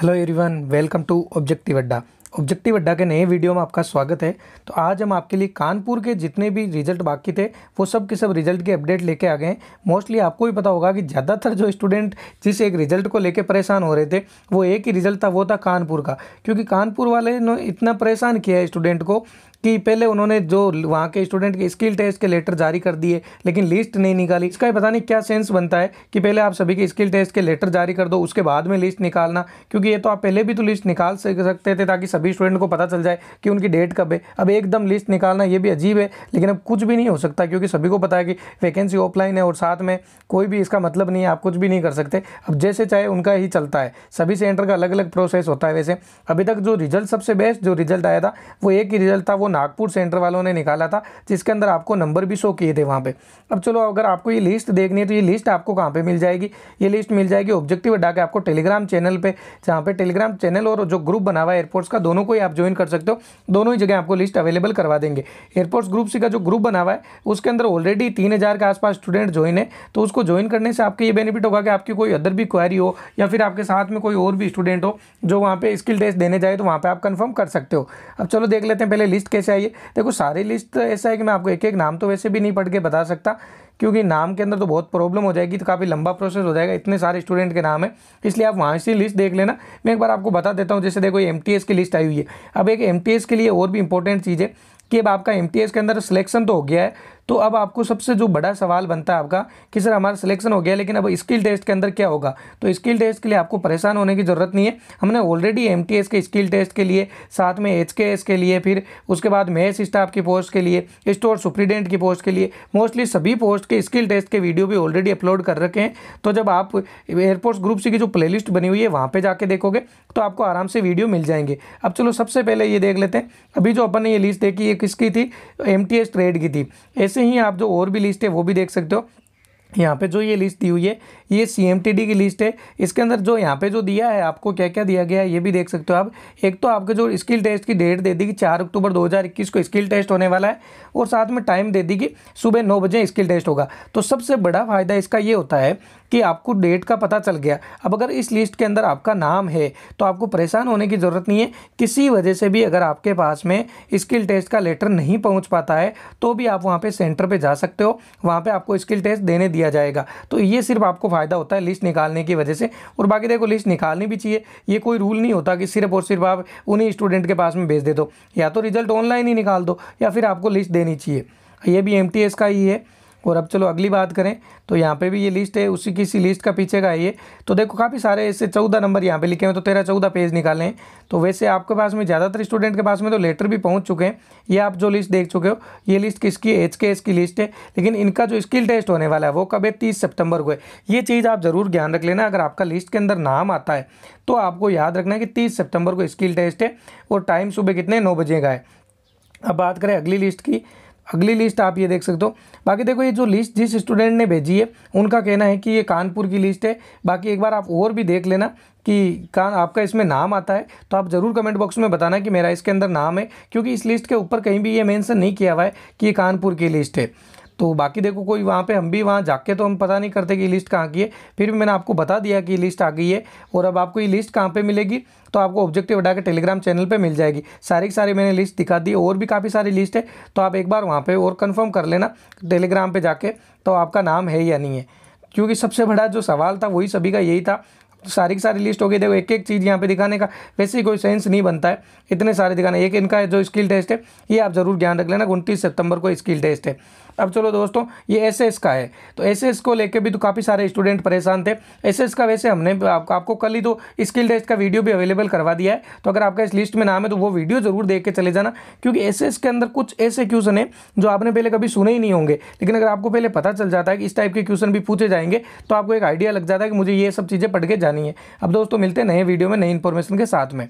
hello everyone welcome to objective Adda objective Adda के नए video में आपका स्वागत है तो आज हम आपके लिए कानपुर के जितने भी रिजल्ट बाकी थे वो सब के सब रिजल्ट के अपडेट लेके आ गए हैं मोस्टली आपको भी पता होगा कि ज़्यादातर जो स्टूडेंट जिस एक रिजल्ट को लेके परेशान हो रहे थे वो एक ही रिजल्ट था वो था कानपुर का क्योंकि कानपुर वाले ने इतना परेशान किया है स्टूडेंट को कि पहले उन्होंने जो वहाँ के स्टूडेंट के स्किल टेस्ट के लेटर जारी कर दिए लेकिन लिस्ट नहीं निकाली इसका पता नहीं क्या सेंस बनता है कि पहले आप सभी के स्किल टेस्ट के लेटर जारी कर दो उसके बाद में लिस्ट निकालना क्योंकि ये तो आप पहले भी तो लिस्ट निकाल सकते थे ताकि सभी स्टूडेंट को पता चल जाए कि उनकी डेट कब है अब एकदम लिस्ट निकालना ये भी अजीब है लेकिन अब कुछ भी नहीं हो सकता क्योंकि सभी को पता है कि वैकेंसी ऑफलाइन है और साथ में कोई भी इसका मतलब नहीं है आप कुछ भी नहीं कर सकते अब जैसे चाहे उनका ही चलता है सभी सेंटर का अलग अलग प्रोसेस होता है वैसे अभी तक जो रिजल्ट सबसे बेस्ट जो रिजल्ट आया था वो एक ही रिजल्ट था वो नागपुर सेंटर वालों ने निकाला था जिसके अंदर आपको नंबर भी शो किए थे वहाँ पे अब चलो अगर आपको ये लिस्ट देखनी है तो ये लिस्ट आपको कहाँ पे मिल जाएगी ये लिस्ट मिल जाएगी ऑब्जेक्टिव अड्डा के आपको टेलीग्राम चैनल पर जहाँ पर टेलीग्राम चैनल और जो ग्रुप बना हुआ है एयरपोर्ट्स का दोनों को ही आप ज्वाइन कर सकते हो दोनों ही जगह आपको लिस्ट अवेलेबल करवा देंगे एयरपोर्ट्स ग्रुप का जो ग्रुप बना हुआ है उसके अंदर ऑलरेडी तीन के आसपास स्टूडेंट ज्वाइन है तो उसको ज्वाइन करने से आपके ये बेनिफिट होगा कि आपकी कोई अदर भी क्वारी हो या फिर आपके साथ में कोई और भी स्टूडेंट हो जो वहाँ पर स्किल टेस्ट देने जाए तो वहाँ पर आप कन्फर्म कर सकते हो अब चलो देख लेते हैं पहले लिस्ट कैसे है देखो सारी लिस्ट तो ऐसा है कि मैं आपको एक एक नाम तो वैसे भी नहीं पढ़ के बता सकता क्योंकि नाम के अंदर तो बहुत प्रॉब्लम हो जाएगी तो काफ़ी लंबा प्रोसेस हो जाएगा इतने सारे स्टूडेंट के नाम है इसलिए आप वहाँ से लिस्ट देख लेना मैं एक बार आपको बता देता हूँ जैसे देखो एम टी की लिस्ट आई हुई है अब एक एम के लिए और भी इंपॉर्टेंट चीज़ है कि अब आपका एम के अंदर सिलेक्शन तो हो गया है तो अब आपको सबसे जो बड़ा सवाल बनता है आपका कि सर हमारा सिलेक्शन हो गया लेकिन अब स्किल टेस्ट के अंदर क्या होगा तो स्किल टेस्ट के लिए आपको परेशान होने की ज़रूरत नहीं है हमने already M K skill test के लिए साथ में एच के लिए फिर उसके बाद मेस स्टाफ की पोस्ट के लिए स्टोर सुप्रीडेंट की पोस्ट के लिए मोस्टली सभी पोस्ट के स्किल टेस्ट के वीडियो भी ऑलरेडी अपलोड कर रखे हैं तो जब आप एयरपोर्ट्स ग्रुप सी की जो प्ले बनी हुई है वहाँ पर जाके देखोगे तो आपको आराम से वीडियो मिल जाएंगे अब चलो सबसे पहले ये देख लेते हैं अभी जो अपन ने ये लिस्ट देखी ये किसकी थी एम ट्रेड की थी एस ऐसे ही आप जो और भी लिस्ट है वो भी देख सकते हो यहाँ पे जो ये लिस्ट दी हुई है ये सी एम टी डी की लिस्ट है इसके अंदर जो यहाँ पे जो दिया है आपको क्या क्या दिया गया है ये भी देख सकते हो आप एक तो आपके जो स्किल टेस्ट की डेट दे दी कि चार अक्टूबर 2021 को स्किल टेस्ट होने वाला है और साथ में टाइम दे दी कि सुबह नौ बजे स्किल टेस्ट होगा तो सबसे बड़ा फ़ायदा इसका ये होता है कि आपको डेट का पता चल गया अब अगर इस लिस्ट के अंदर आपका नाम है तो आपको परेशान होने की ज़रूरत नहीं है किसी वजह से भी अगर आपके पास में स्किल टेस्ट का लेटर नहीं पहुँच पाता है तो भी आप वहाँ पर सेंटर पर जा सकते हो वहाँ पर आपको स्किल टेस्ट देने दिया जाएगा तो ये सिर्फ आपको फ़ायदा होता है लिस्ट निकालने की वजह से और बाकी देखो लिस्ट निकालनी भी चाहिए ये कोई रूल नहीं होता कि सिर्फ और सिर्फ आप उन्हीं स्टूडेंट के पास में भेज दे दो या तो रिजल्ट ऑनलाइन ही निकाल दो या फिर आपको लिस्ट देनी चाहिए ये भी एम का ही है और अब चलो अगली बात करें तो यहाँ पे भी ये लिस्ट है उसी किसी लिस्ट का पीछे का है ये तो देखो काफ़ी सारे ऐसे चौदह नंबर यहाँ पे लिखे हुए तो तेरह चौदह पेज निकालें तो वैसे आपके पास में ज़्यादातर स्टूडेंट के पास में तो लेटर भी पहुँच चुके हैं ये आप जो लिस्ट देख चुके हो ये लिस्ट किसकी एच के एस की लिस्ट है लेकिन इनका जो स्किल टेस्ट होने वाला है वो कब है तीस सितंबर को है ये चीज़ आप ज़रूर ध्यान रख लेना अगर आपका लिस्ट के अंदर नाम आता है तो आपको याद रखना है कि तीस सितंबर को स्किल टेस्ट है और टाइम सुबह कितने नौ बजे का है अब बात करें अगली लिस्ट की अगली लिस्ट आप ये देख सकते हो बाकी देखो ये जो लिस्ट जिस स्टूडेंट ने भेजी है उनका कहना है कि ये कानपुर की लिस्ट है बाकी एक बार आप और भी देख लेना कि कान आपका इसमें नाम आता है तो आप ज़रूर कमेंट बॉक्स में बताना कि मेरा इसके अंदर नाम है क्योंकि इस लिस्ट के ऊपर कहीं भी ये मेंशन नहीं किया हुआ है कि ये कानपुर की लिस्ट है तो बाकी देखो कोई वहाँ पे हम भी वहाँ जाके तो हम पता नहीं करते कि लिस्ट कहाँ की है फिर भी मैंने आपको बता दिया कि लिस्ट आ गई है और अब आपको ये लिस्ट कहाँ पे मिलेगी तो आपको ऑब्जेक्टिव अडा के टेलीग्राम चैनल पे मिल जाएगी सारी की सारी मैंने लिस्ट दिखा दी और भी काफ़ी सारी लिस्ट है तो आप एक बार वहाँ पर और कन्फर्म कर लेना टेलीग्राम पर जाके तो आपका नाम है या नहीं है क्योंकि सबसे बड़ा जो सवाल था वही सभी का यही था सारी की सारी लिस्ट होगी देखो एक एक चीज़ यहाँ पे दिखाने का वैसे ही कोई सेंस नहीं बनता है इतने सारे दिखाने एक इनका जो स्किल टेस्ट है ये आप ज़रूर ध्यान रख लेना उनतीस सितंबर को स्किल टेस्ट है अब चलो दोस्तों ये एस का है तो एस को लेकर भी तो काफ़ी सारे स्टूडेंट परेशान थे एस का वैसे हमने आप, आपको कल ही तो स्किल टेस्ट का वीडियो भी अवेलेबल करवा दिया है तो अगर आपका इस लिस्ट में नाम है तो वो वीडियो ज़रूर देख के चले जाना क्योंकि एस के अंदर कुछ ऐसे क्वेश्चन हैं जो आपने पहले कभी सुने ही नहीं होंगे लेकिन अगर आपको पहले पता चल जाता है कि इस टाइप के क्वेश्चन भी पूछे जाएंगे तो आपको एक आइडिया लग जाता है कि मुझे ये सब चीज़ें पढ़ के जाने नहीं है अब दोस्तों मिलते हैं नए वीडियो में नई इन्फॉर्मेशन के साथ में